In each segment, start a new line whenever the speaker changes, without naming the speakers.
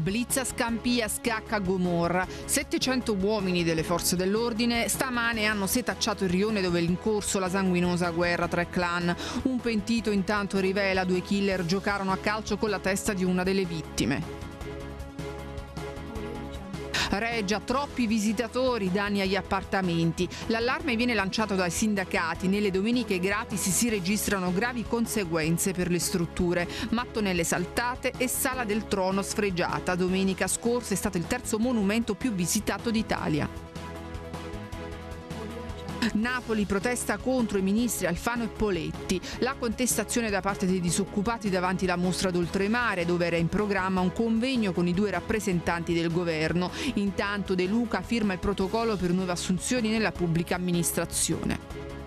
blitz Scampia, Scacca, Gomorra. 700 uomini delle forze dell'ordine stamane hanno setacciato il rione dove è in corso la sanguinosa guerra tra clan. Un pentito intanto rivela due killer giocarono a calcio con la testa di una delle vittime. Reggia, troppi visitatori, danni agli appartamenti. L'allarme viene lanciato dai sindacati. Nelle domeniche gratis si registrano gravi conseguenze per le strutture. Mattonelle saltate e Sala del Trono sfregiata. Domenica scorsa è stato il terzo monumento più visitato d'Italia. Napoli protesta contro i ministri Alfano e Poletti. La contestazione da parte dei disoccupati davanti alla mostra d'oltremare, dove era in programma un convegno con i due rappresentanti del governo. Intanto De Luca firma il protocollo per nuove assunzioni nella pubblica amministrazione.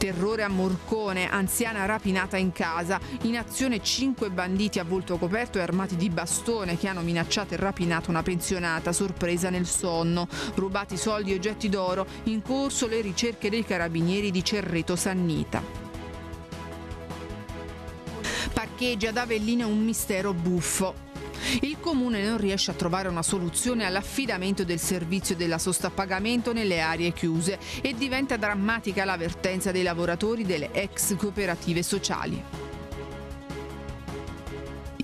Terrore a Morcone, anziana rapinata in casa. In azione cinque banditi a volto coperto e armati di bastone che hanno minacciato e rapinato una pensionata sorpresa nel sonno. Rubati soldi e oggetti d'oro, in corso le ricerche dei carabinieri di Cerreto Sannita parcheggia ad Avellino un mistero buffo. Il comune non riesce a trovare una soluzione all'affidamento del servizio della sosta a pagamento nelle aree chiuse e diventa drammatica l'avvertenza dei lavoratori delle ex cooperative sociali.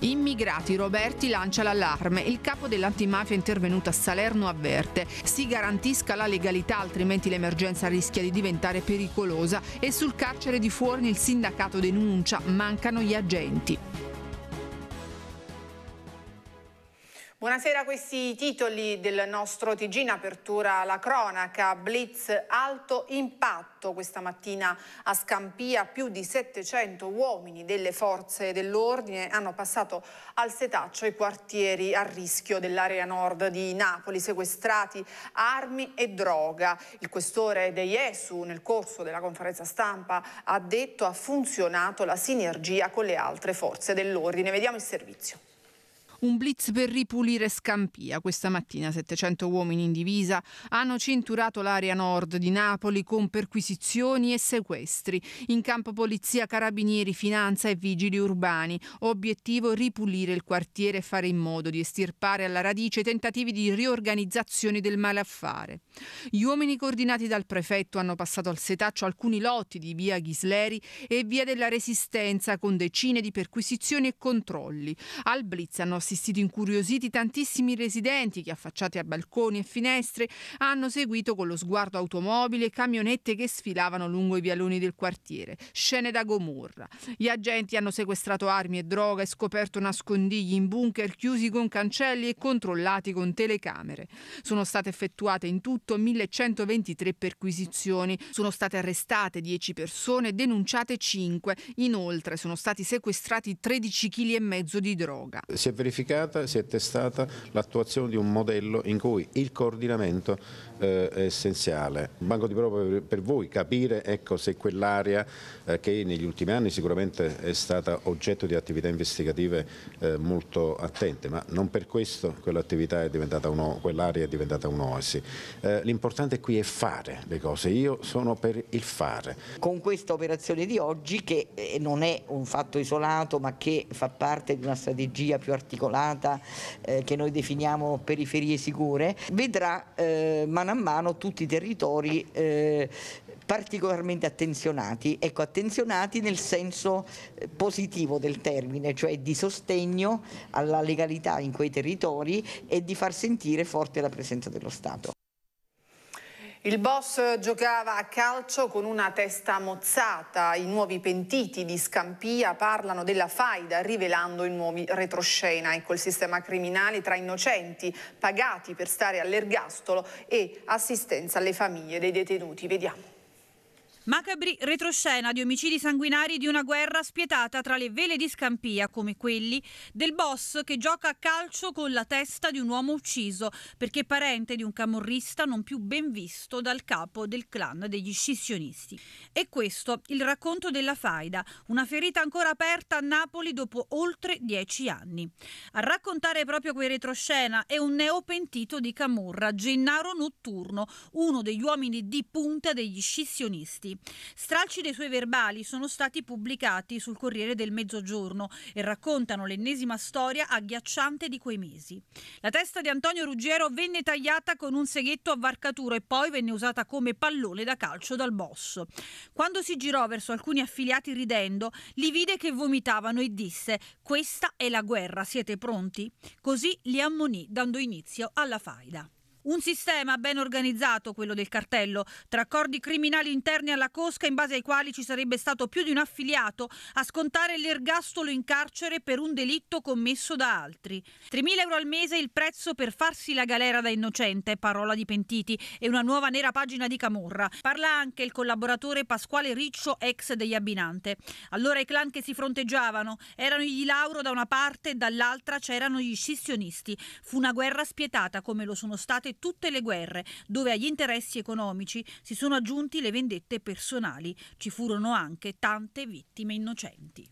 Immigrati Roberti lancia l'allarme. Il capo dell'antimafia intervenuto a Salerno avverte. Si garantisca la legalità, altrimenti l'emergenza rischia di diventare pericolosa. E sul carcere di Fuorni il sindacato denuncia. Mancano gli agenti. Buonasera a questi titoli del nostro TG in apertura alla cronaca. Blitz alto impatto questa mattina a Scampia. Più di 700 uomini delle forze dell'ordine hanno passato al setaccio i quartieri a rischio dell'area nord di Napoli, sequestrati armi e droga. Il questore De Jesu nel corso della conferenza stampa ha detto ha funzionato la sinergia con le altre forze dell'ordine. Vediamo il servizio un blitz per ripulire Scampia. Questa mattina 700 uomini in divisa hanno cinturato l'area nord di Napoli con perquisizioni e sequestri. In campo polizia, carabinieri, finanza e vigili urbani. Obiettivo ripulire il quartiere e fare in modo di estirpare alla radice i tentativi di riorganizzazione del malaffare. Gli uomini coordinati dal prefetto hanno passato al setaccio alcuni lotti di via Ghisleri e via della Resistenza con decine di perquisizioni e controlli. Al blitz hanno assistito incuriositi tantissimi residenti che affacciati a balconi e finestre hanno seguito con lo sguardo automobili e camionette che sfilavano lungo i vialoni del quartiere, scene da Gomorra. Gli agenti hanno sequestrato armi e droga e scoperto nascondigli in bunker chiusi con cancelli e controllati con telecamere. Sono state effettuate in tutto 1123 perquisizioni, sono state arrestate 10 persone e denunciate 5. Inoltre sono stati sequestrati 13,5 kg di droga.
Si è verificato
verificata, si è testata l'attuazione di un modello in cui il coordinamento eh, è essenziale. Un Banco di prova per, per voi, capire ecco, se quell'area eh, che negli ultimi anni sicuramente è stata oggetto di attività investigative eh, molto attente, ma non per questo quell'attività è diventata uno, quell'area è diventata un'oasi. Eh, l'importante
qui è
fare le cose, io sono per il fare. Con questa operazione di oggi
che eh, non è un fatto isolato ma che fa parte di una strategia più articolata articolata eh, che noi definiamo periferie sicure, vedrà eh, mano a mano tutti i territori eh, particolarmente attenzionati, ecco attenzionati
nel senso eh, positivo del termine, cioè di sostegno alla legalità in quei territori e di far sentire forte la presenza dello Stato. Il boss giocava a calcio con una testa mozzata. I nuovi pentiti di Scampia parlano della faida, rivelando i nuovi retroscena. Ecco il sistema criminale tra innocenti, pagati per stare all'ergastolo e assistenza alle famiglie dei detenuti. Vediamo.
Macabri retroscena di omicidi sanguinari di una guerra spietata tra le vele di Scampia, come quelli del boss che gioca a calcio con la testa di un uomo ucciso perché parente di un camorrista non più ben visto dal capo del clan degli scissionisti. E questo il racconto della faida, una ferita ancora aperta a Napoli dopo oltre dieci anni. A raccontare proprio quei retroscena è un neopentito di Camorra, Gennaro Notturno, uno degli uomini di punta degli scissionisti. Stralci dei suoi verbali sono stati pubblicati sul Corriere del Mezzogiorno e raccontano l'ennesima storia agghiacciante di quei mesi. La testa di Antonio Ruggiero venne tagliata con un seghetto a varcatura e poi venne usata come pallone da calcio dal boss. Quando si girò verso alcuni affiliati ridendo, li vide che vomitavano e disse: Questa è la guerra, siete pronti? Così li ammonì, dando inizio alla faida. Un sistema ben organizzato, quello del cartello, tra accordi criminali interni alla cosca in base ai quali ci sarebbe stato più di un affiliato a scontare l'ergastolo in carcere per un delitto commesso da altri. 3.000 euro al mese il prezzo per farsi la galera da innocente, parola di pentiti, e una nuova nera pagina di Camorra. Parla anche il collaboratore Pasquale Riccio, ex degli Abbinante. Allora i clan che si fronteggiavano erano gli Lauro da una parte e dall'altra c'erano gli scissionisti. Fu una guerra spietata come lo sono state tutte le guerre, dove agli interessi economici si sono aggiunti le vendette personali. Ci furono anche tante vittime innocenti.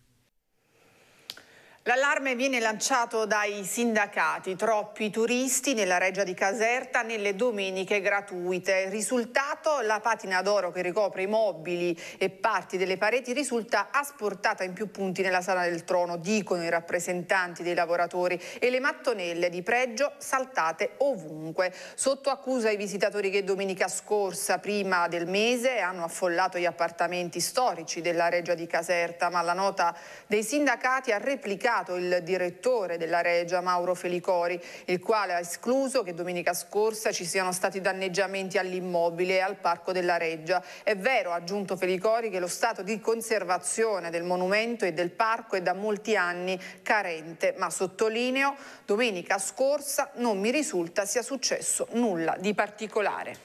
L'allarme viene lanciato dai sindacati, troppi turisti nella Regia di Caserta nelle domeniche gratuite. Risultato, la patina d'oro che ricopre i mobili e parti delle pareti risulta asportata in più punti nella sala del trono, dicono i rappresentanti dei lavoratori, e le mattonelle di pregio saltate ovunque. Sotto accusa i visitatori che domenica scorsa, prima del mese, hanno affollato gli appartamenti storici della Regia di Caserta, ma la nota dei sindacati ha replicato criticato il direttore della Regia Mauro Felicori, il quale ha escluso che domenica scorsa ci siano stati danneggiamenti all'immobile e al parco della Regia. È vero, ha aggiunto Felicori, che lo stato di conservazione del monumento e del parco è da molti anni carente, ma sottolineo, domenica scorsa non mi risulta sia successo nulla di particolare.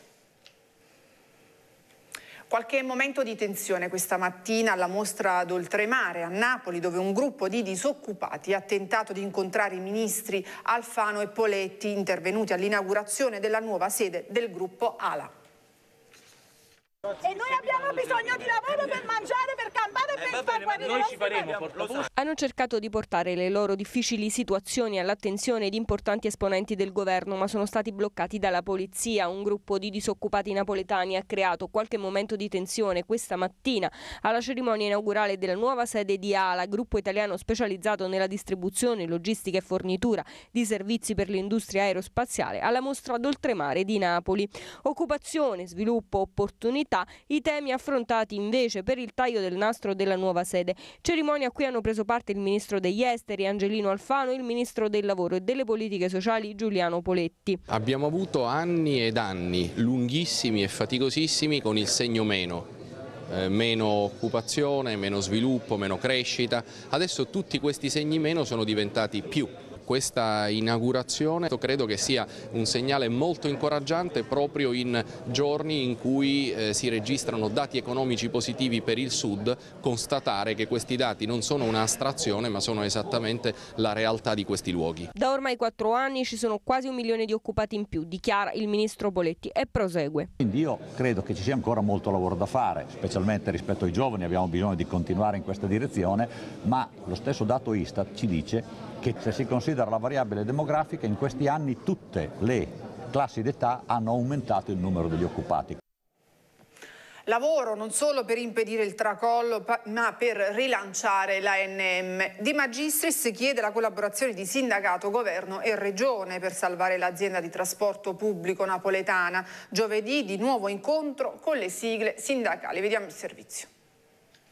Qualche momento di tensione questa mattina alla mostra d'oltremare a Napoli dove un gruppo di disoccupati ha tentato di incontrare i ministri Alfano e Poletti intervenuti all'inaugurazione della nuova sede del gruppo ALA.
E noi abbiamo bisogno di lavoro per mangiare, per campare, eh, per eh, far guarire noi ci faremo, Hanno cercato di portare le loro difficili situazioni all'attenzione di importanti esponenti del governo, ma sono stati bloccati dalla polizia. Un gruppo di disoccupati napoletani ha creato qualche momento di tensione questa mattina alla cerimonia inaugurale della nuova sede di ALA, gruppo italiano specializzato nella distribuzione, logistica e fornitura di servizi per l'industria aerospaziale, alla mostra d'oltremare di Napoli. Occupazione, sviluppo, opportunità città i temi affrontati invece per il taglio del nastro della nuova sede. Cerimonia a cui hanno preso parte il ministro degli esteri Angelino Alfano, il ministro del lavoro e delle politiche sociali Giuliano Poletti.
Abbiamo avuto anni ed anni lunghissimi e faticosissimi con il segno meno eh, meno occupazione, meno sviluppo, meno crescita, adesso tutti questi segni meno sono diventati più questa inaugurazione. Credo che sia un segnale molto incoraggiante proprio in giorni in cui eh, si registrano dati economici positivi per il Sud, constatare che questi dati non sono un'astrazione ma sono esattamente la realtà di questi luoghi.
Da ormai quattro anni ci sono quasi un milione di occupati in più, dichiara il ministro Boletti e prosegue.
Quindi io credo che ci sia ancora molto lavoro da fare, specialmente rispetto ai giovani, abbiamo bisogno di continuare in questa direzione, ma lo stesso dato Istat ci dice che se si considera la variabile demografica in questi anni tutte le classi d'età hanno aumentato il numero degli occupati.
Lavoro non solo per impedire il tracollo ma per rilanciare l'ANM. Di Magistris chiede la collaborazione di sindacato, governo e regione per salvare l'azienda di trasporto pubblico napoletana. Giovedì di nuovo incontro con le sigle sindacali. Vediamo il servizio.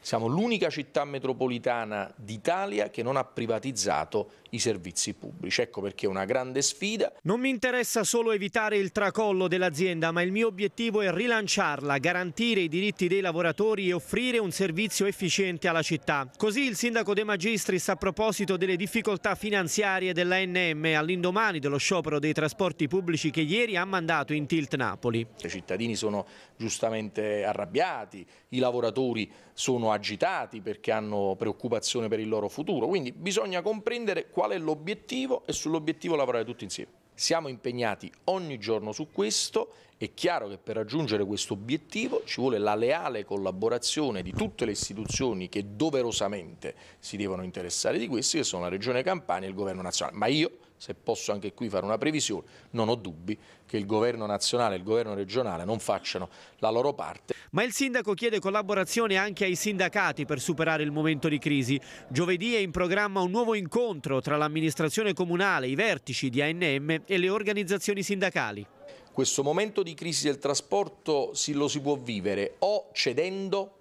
Siamo l'unica città metropolitana d'Italia che non ha privatizzato i servizi pubblici. Ecco perché è una grande sfida. Non mi interessa solo evitare il tracollo dell'azienda, ma il mio
obiettivo è rilanciarla, garantire i diritti dei lavoratori e offrire un servizio efficiente alla città. Così il sindaco De Magistris a proposito delle difficoltà finanziarie dell'ANM
all'indomani dello sciopero dei trasporti pubblici che ieri ha mandato in tilt Napoli. I cittadini sono giustamente arrabbiati, i lavoratori sono agitati perché hanno preoccupazione per il loro futuro, quindi bisogna comprendere qual è l'obiettivo e sull'obiettivo lavorare tutti insieme. Siamo impegnati ogni giorno su questo, è chiaro che per raggiungere questo obiettivo ci vuole la leale collaborazione di tutte le istituzioni che doverosamente si devono interessare di questi, che sono la Regione Campania e il Governo nazionale. Ma io se posso anche qui fare una previsione, non ho dubbi che il governo nazionale e il governo regionale non facciano la loro parte. Ma il sindaco chiede collaborazione anche ai sindacati per superare
il momento di crisi. Giovedì è in programma un nuovo incontro tra l'amministrazione comunale, i
vertici di ANM e le organizzazioni sindacali. Questo momento di crisi del trasporto lo si può vivere o cedendo,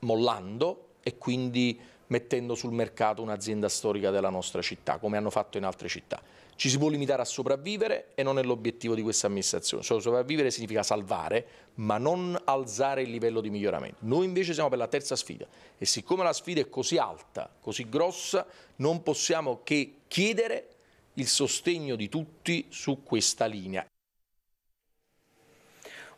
mollando e quindi mettendo sul mercato un'azienda storica della nostra città, come hanno fatto in altre città. Ci si può limitare a sopravvivere e non è l'obiettivo di questa amministrazione. sopravvivere significa salvare, ma non alzare il livello di miglioramento. Noi invece siamo per la terza sfida e siccome la sfida è così alta, così grossa, non possiamo che chiedere il sostegno di tutti su questa linea.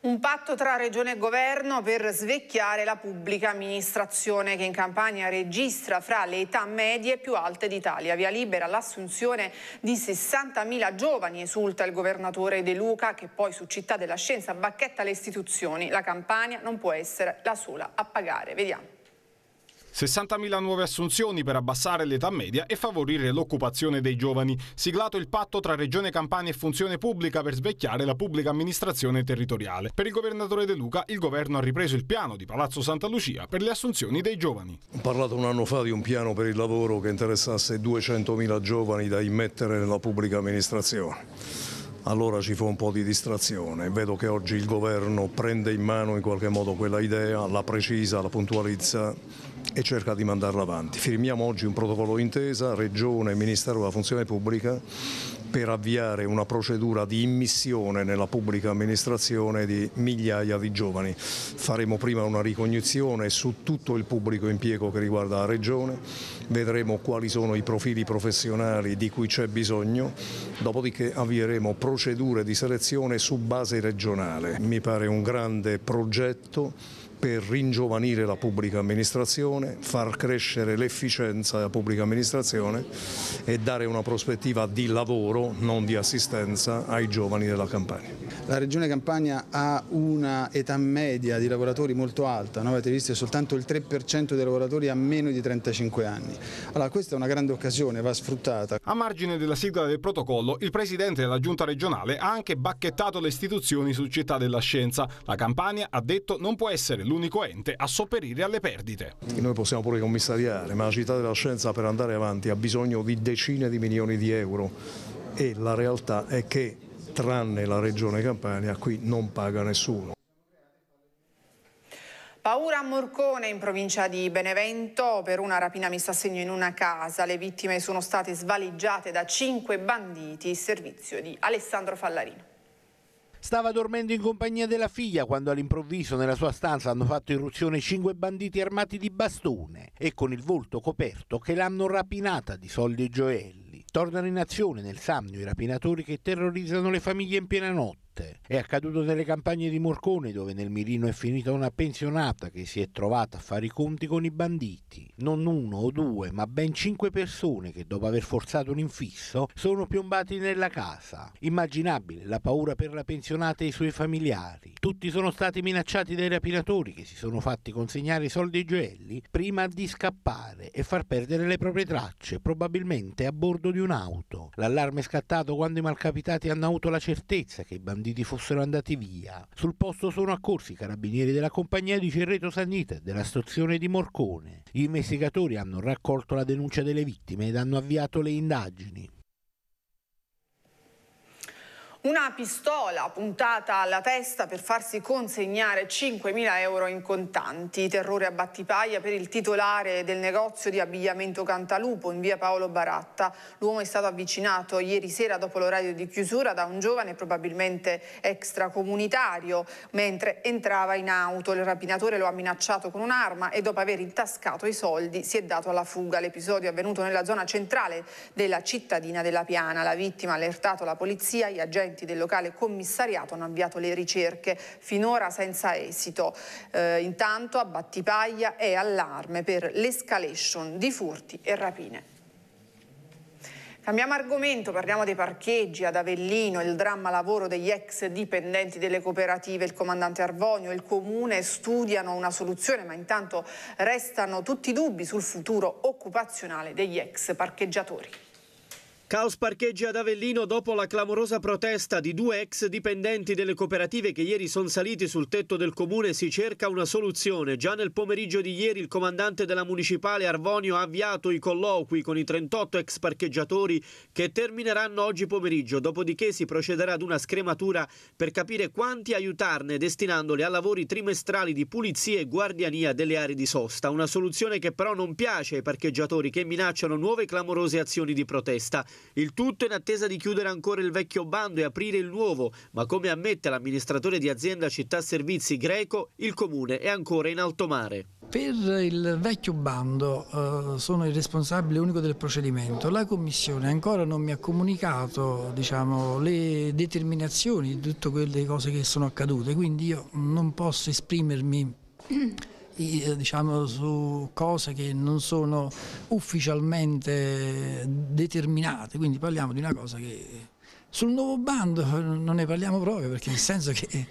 Un patto tra regione e governo per svecchiare la pubblica amministrazione che in Campania registra fra le età medie più alte d'Italia. Via libera l'assunzione di 60.000 giovani, esulta il governatore De Luca che poi su Città della Scienza bacchetta le istituzioni. La Campania non può essere la sola a pagare. Vediamo.
60.000 nuove assunzioni per abbassare l'età media e favorire l'occupazione dei giovani. Siglato il patto tra Regione Campania e Funzione Pubblica per svecchiare la pubblica amministrazione territoriale. Per il governatore De Luca il governo ha ripreso il piano di Palazzo Santa Lucia per le assunzioni dei giovani.
Ho parlato un anno fa di un piano per il lavoro che interessasse 200.000 giovani da immettere nella pubblica amministrazione allora ci fu un po' di distrazione. Vedo che oggi il governo prende in mano in qualche modo quella idea, la precisa, la puntualizza e cerca di mandarla avanti. Firmiamo oggi un protocollo d'intesa, Regione e Ministero della Funzione Pubblica per avviare una procedura di immissione nella pubblica amministrazione di migliaia di giovani. Faremo prima una ricognizione su tutto il pubblico impiego che riguarda la Regione, vedremo quali sono i profili professionali di cui c'è bisogno, dopodiché avvieremo procedure di selezione su base regionale. Mi pare un grande progetto per ringiovanire la pubblica amministrazione, far crescere l'efficienza della pubblica amministrazione e dare una prospettiva di lavoro, non di assistenza, ai giovani della Campania.
La Regione Campania ha una età media di lavoratori molto alta, no? avete visto soltanto il 3% dei lavoratori ha meno di 35 anni. Allora questa è una grande occasione, va sfruttata. A margine della sigla del protocollo, il Presidente della Giunta regionale ha anche bacchettato le istituzioni su Città della Scienza. La Campania, ha detto, non può essere l'unico ente a sopperire alle perdite.
Noi possiamo pure commissariare, ma la città della scienza per andare avanti ha bisogno di decine di milioni di euro e la realtà è che tranne la regione Campania qui non paga nessuno.
Paura a Morcone in provincia di Benevento per una rapina messa a segno in una casa. Le vittime sono state svaligiate da cinque banditi. servizio di Alessandro Fallarino.
Stava dormendo in compagnia della figlia quando all'improvviso nella sua stanza hanno fatto irruzione cinque banditi armati di bastone e con il volto coperto che l'hanno rapinata di soldi e gioielli. Tornano in azione nel Samnio i rapinatori che terrorizzano le famiglie in piena notte morte. È accaduto nelle campagne di Morcone dove nel mirino è finita una pensionata che si è trovata a fare i conti con i banditi. Non uno o due, ma ben cinque persone che dopo aver forzato un infisso sono piombati nella casa. Immaginabile la paura per la pensionata e i suoi familiari. Tutti sono stati minacciati dai rapinatori che si sono fatti consegnare i soldi gioielli prima di scappare e far perdere le proprie tracce, probabilmente a bordo di un'auto. L'allarme è scattato quando i malcapitati hanno avuto la certezza che i banditi banditi fossero andati via. Sul posto sono accorsi i carabinieri della compagnia di Cerreto Sannite della stazione di Morcone. Gli investigatori hanno raccolto la denuncia delle vittime ed hanno avviato le indagini
una pistola puntata alla testa per farsi consegnare 5.000 euro in contanti. Terrore a Battipaglia per il titolare del negozio di abbigliamento Cantalupo in via Paolo Baratta. L'uomo è stato avvicinato ieri sera dopo l'orario di chiusura da un giovane probabilmente extracomunitario mentre entrava in auto. Il rapinatore lo ha minacciato con un'arma e dopo aver intascato i soldi si è dato alla fuga. L'episodio è avvenuto nella zona centrale della cittadina della Piana. La vittima ha allertato la polizia, gli agenti dirigenti del locale commissariato hanno avviato le ricerche, finora senza esito. Eh, intanto a Battipaglia è allarme per l'escalation di furti e rapine. Cambiamo argomento, parliamo dei parcheggi ad Avellino, il dramma lavoro degli ex dipendenti delle cooperative, il comandante Arvonio e il comune studiano una soluzione, ma intanto restano tutti i dubbi sul futuro occupazionale degli ex parcheggiatori.
Caos parcheggi ad Avellino dopo la clamorosa protesta di due ex dipendenti delle cooperative che ieri sono saliti sul tetto del comune si cerca una soluzione. Già nel pomeriggio di ieri il comandante della municipale Arvonio ha avviato i colloqui con i 38 ex parcheggiatori che termineranno oggi pomeriggio, dopodiché si procederà ad una scrematura per capire quanti aiutarne destinandoli a lavori trimestrali di pulizia e guardiania delle aree di sosta. Una soluzione che però non piace ai parcheggiatori che minacciano nuove clamorose azioni di protesta. Il tutto in attesa di chiudere ancora il vecchio bando e aprire il nuovo, ma come ammette l'amministratore di azienda Città Servizi Greco, il comune è ancora in alto mare.
Per il vecchio bando eh, sono il responsabile unico del procedimento. La Commissione ancora non mi ha comunicato diciamo, le determinazioni di tutte quelle cose che sono accadute, quindi io non posso esprimermi Eh, diciamo, su cose che non sono ufficialmente determinate, quindi parliamo di una cosa che sul nuovo bando eh, non ne parliamo proprio perché nel senso che eh,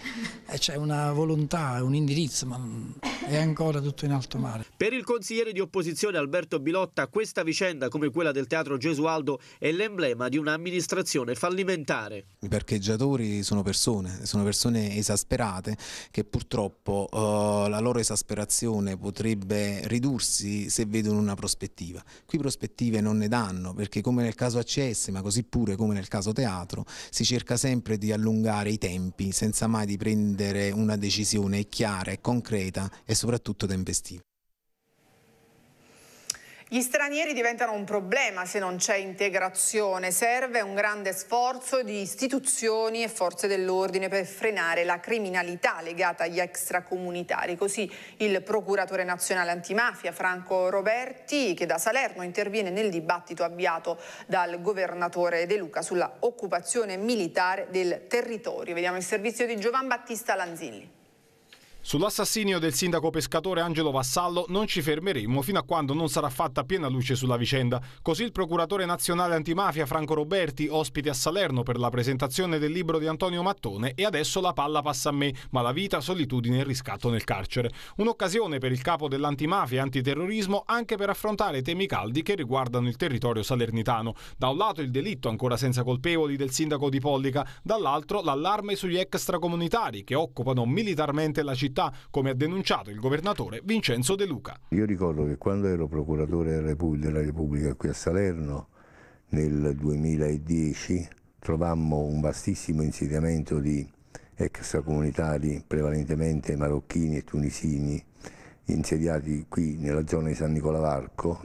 c'è una volontà, un indirizzo, ma mm, è ancora tutto in alto mare.
Per il consigliere di opposizione Alberto Bilotta questa vicenda come quella del teatro Gesualdo è l'emblema di un'amministrazione fallimentare.
I parcheggiatori sono persone, sono persone esasperate che purtroppo eh, la loro esasperazione potrebbe ridursi se vedono una prospettiva. Qui prospettive non ne danno perché come nel caso ACS ma così pure come nel caso teatro teatro. Si cerca sempre di allungare i tempi senza mai di prendere una decisione chiara e concreta e soprattutto tempestiva.
Gli stranieri diventano un problema se non c'è integrazione. Serve un grande sforzo di istituzioni e forze dell'ordine per frenare la criminalità legata agli extracomunitari. Così il procuratore nazionale antimafia Franco Roberti, che da Salerno interviene nel dibattito avviato dal governatore De Luca sulla occupazione militare del territorio. Vediamo il servizio di Giovan Battista Lanzilli.
Sull'assassinio del sindaco pescatore Angelo Vassallo non ci fermeremo fino a quando non sarà fatta piena luce sulla vicenda. Così il procuratore nazionale antimafia Franco Roberti, ospite a Salerno per la presentazione del libro di Antonio Mattone, e adesso la palla passa a me, ma la vita, solitudine e riscatto nel carcere. Un'occasione per il capo dell'antimafia e antiterrorismo anche per affrontare temi caldi che riguardano il territorio salernitano. Da un lato il delitto ancora senza colpevoli del sindaco di Pollica, dall'altro l'allarme sugli extracomunitari che occupano militarmente la città città, come ha denunciato il governatore Vincenzo De Luca.
Io ricordo che quando ero procuratore della Repubblica qui a Salerno nel 2010 trovammo un vastissimo insediamento di extracomunitari, prevalentemente marocchini e tunisini, insediati qui nella zona di San Nicola Varco,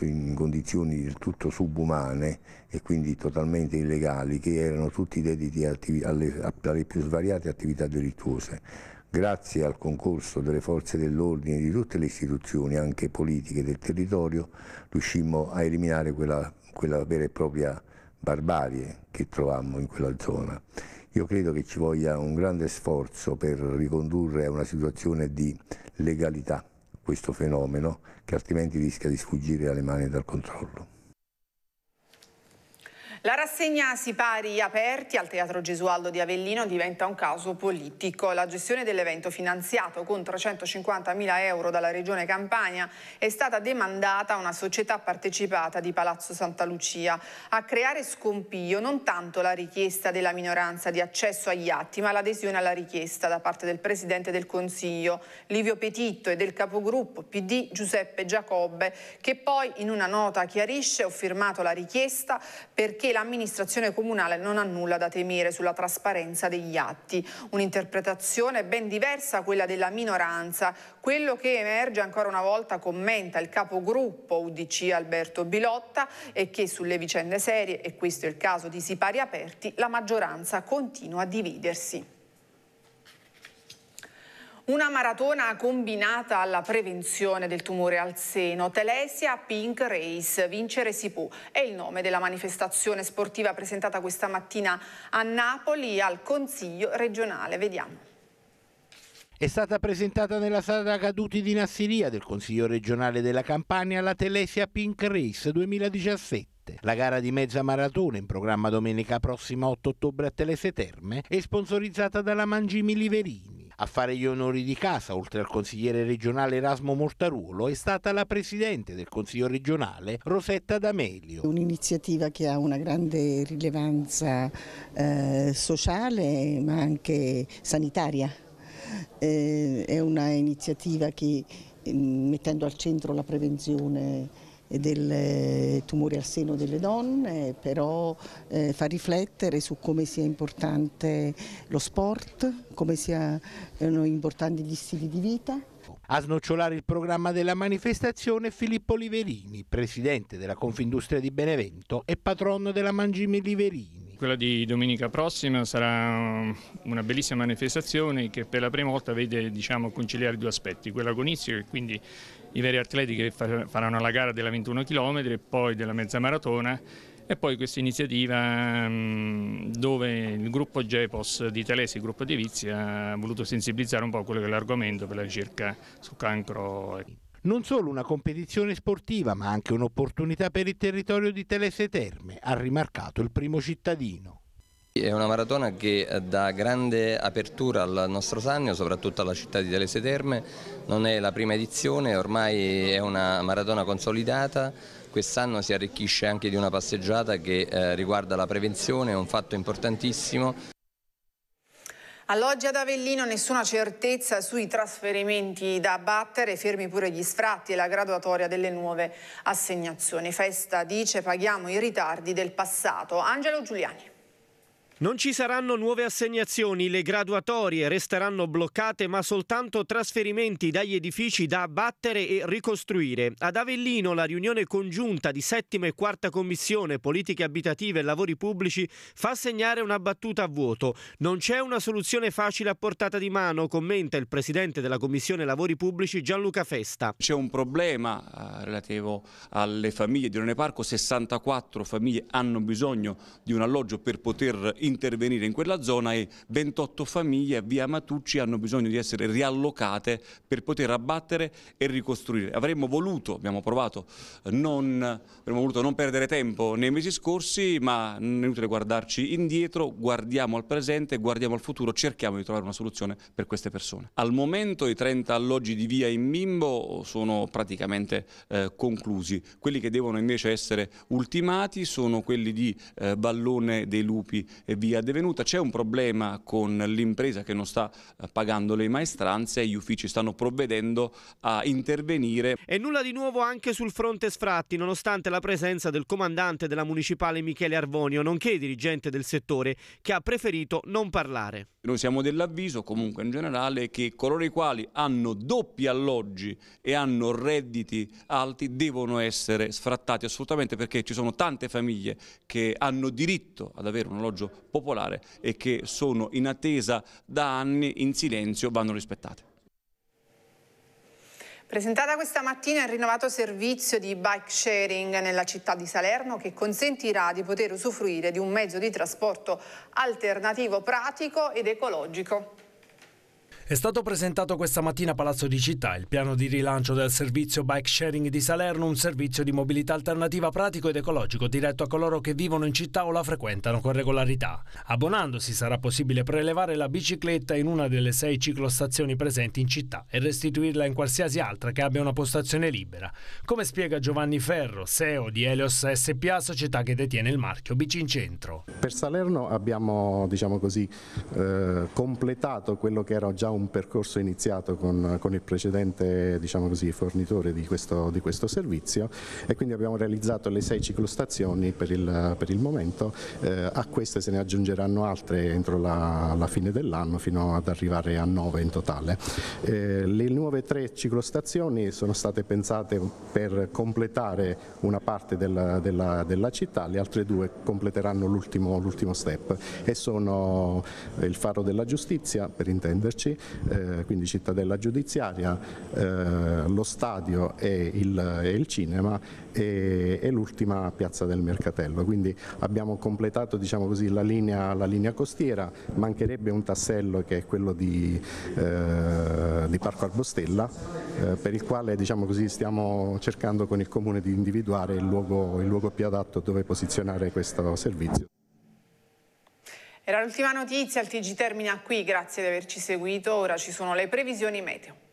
in condizioni del tutto subumane e quindi totalmente illegali, che erano tutti dediti alle, alle più svariate attività delittuose. Grazie al concorso delle forze dell'ordine e di tutte le istituzioni, anche politiche del territorio, riuscimmo a eliminare quella, quella vera e propria barbarie che trovammo in quella zona. Io credo che ci voglia un grande sforzo per ricondurre a una situazione di legalità questo fenomeno che altrimenti rischia di sfuggire alle mani dal controllo.
La rassegna Sipari Aperti al Teatro Gesualdo di Avellino diventa un caso politico. La gestione dell'evento finanziato con 350.000 euro dalla Regione Campania è stata demandata a una società partecipata di Palazzo Santa Lucia. A creare scompiglio non tanto la richiesta della minoranza di accesso agli atti, ma l'adesione alla richiesta da parte del Presidente del Consiglio, Livio Petitto, e del capogruppo PD Giuseppe Giacobbe, che poi in una nota chiarisce ho firmato la richiesta perché l'amministrazione comunale non ha nulla da temere sulla trasparenza degli atti. Un'interpretazione ben diversa quella della minoranza. Quello che emerge ancora una volta commenta il capogruppo UDC Alberto Bilotta è che sulle vicende serie, e questo è il caso di sipari aperti, la maggioranza continua a dividersi. Una maratona combinata alla prevenzione del tumore al seno. Telesia Pink Race, vincere si può. È il nome della manifestazione sportiva presentata questa mattina a Napoli al Consiglio regionale. Vediamo
è stata presentata nella sala da caduti di Nassiria del Consiglio regionale della Campania la Telesia Pink Race 2017. La gara di mezza maratona in programma domenica prossima 8 ottobre a Telese Terme è sponsorizzata dalla Mangimi Liverini. A fare gli onori di casa, oltre al consigliere regionale Erasmo Mortaruolo, è stata la presidente del Consiglio regionale Rosetta D'Amelio.
Un'iniziativa che ha una grande rilevanza eh, sociale ma anche sanitaria. Eh, è una iniziativa che mm, mettendo al centro la prevenzione del eh, tumore al seno delle donne, però eh, fa riflettere su come sia importante lo sport, come siano eh, importanti gli stili di vita.
A snocciolare il programma della manifestazione Filippo Liverini, presidente della Confindustria di Benevento e patron della Mangimi Liverini.
Quella di domenica prossima sarà um, una bellissima manifestazione che per la prima volta vede diciamo, conciliare due aspetti, quello agonistico e quindi i veri atleti che faranno la gara della 21 km e poi della mezza maratona e poi questa iniziativa mm, dove il gruppo GEPOS di Telesi, il gruppo di Vizi, ha voluto sensibilizzare un po' quello che è l'argomento per la ricerca sul cancro. Non solo una competizione sportiva
ma anche un'opportunità per il territorio di Telese Terme, ha rimarcato il primo cittadino.
È una maratona che eh, dà grande apertura al nostro Sannio, soprattutto alla città di Telese Terme, non è la prima edizione, ormai è una maratona consolidata, quest'anno si arricchisce anche di una passeggiata che eh, riguarda la prevenzione, è un fatto importantissimo.
All'oggi ad Avellino nessuna certezza sui trasferimenti da abbattere, fermi pure gli sfratti e la graduatoria delle nuove assegnazioni. Festa dice paghiamo i ritardi del passato. Angelo Giuliani.
Non ci saranno nuove assegnazioni, le graduatorie resteranno bloccate ma soltanto trasferimenti dagli edifici da abbattere e ricostruire. Ad Avellino la riunione congiunta di settima e quarta commissione politiche abitative e lavori pubblici fa segnare una battuta a vuoto. Non c'è una soluzione facile a portata di mano, commenta il
presidente della commissione lavori pubblici Gianluca Festa. C'è un problema eh, relativo alle famiglie di Rone Parco, 64 famiglie hanno bisogno di un alloggio per poter incontrare intervenire in quella zona e 28 famiglie a via Matucci hanno bisogno di essere riallocate per poter abbattere e ricostruire. Avremmo voluto, abbiamo provato, non, avremmo voluto non perdere tempo nei mesi scorsi, ma non è inutile guardarci indietro, guardiamo al presente, guardiamo al futuro, cerchiamo di trovare una soluzione per queste persone. Al momento i 30 alloggi di via in Mimbo sono praticamente eh, conclusi, quelli che devono invece essere ultimati sono quelli di eh, Ballone dei Lupi e e via devenuta. C'è un problema con l'impresa che non sta eh, pagando le maestranze e gli uffici stanno provvedendo a intervenire. E nulla di nuovo anche sul fronte
sfratti, nonostante la presenza del comandante della municipale Michele Arvonio, nonché dirigente del
settore, che ha preferito non parlare. Noi siamo dell'avviso comunque in generale che coloro i quali hanno doppi alloggi e hanno redditi alti devono essere sfrattati assolutamente perché ci sono tante famiglie che hanno diritto ad avere un alloggio popolare e che sono in attesa da anni in silenzio vanno rispettate.
Presentata questa mattina il rinnovato servizio di bike sharing nella città di Salerno che consentirà di poter usufruire di un mezzo di trasporto alternativo pratico ed ecologico.
È stato
presentato questa mattina a Palazzo di Città il piano di rilancio del servizio bike sharing di Salerno, un servizio di mobilità alternativa pratico ed ecologico diretto a coloro che vivono in città o la frequentano con regolarità. Abbonandosi sarà possibile prelevare la bicicletta in una delle sei ciclostazioni presenti in città e restituirla in qualsiasi altra che abbia una postazione libera, come spiega Giovanni Ferro, CEO di Helios SPA, società che detiene il marchio Bici in Centro. Per Salerno
abbiamo diciamo così, eh, completato quello che era già un un percorso iniziato con, con il precedente diciamo così, fornitore di questo, di questo, servizio e quindi abbiamo realizzato le sei ciclostazioni per il, per il momento, eh, a queste se ne aggiungeranno altre entro la, la fine dell'anno fino ad arrivare a nove in totale. Eh, le nuove tre ciclostazioni sono state pensate per completare una parte della, della, della città, le altre due completeranno l'ultimo step e sono il faro della giustizia per intenderci eh, quindi Cittadella Giudiziaria, eh, lo stadio e il, e il cinema e, e l'ultima piazza del Mercatello. Quindi abbiamo completato diciamo così, la, linea, la, linea, costiera, mancherebbe un tassello che è quello di, eh, di Parco Arbostella eh, per il quale diciamo così, stiamo cercando con il Comune di individuare il luogo, il luogo più adatto dove posizionare questo servizio.
Era l'ultima notizia, il TG termina qui, grazie di averci seguito, ora ci sono le previsioni meteo.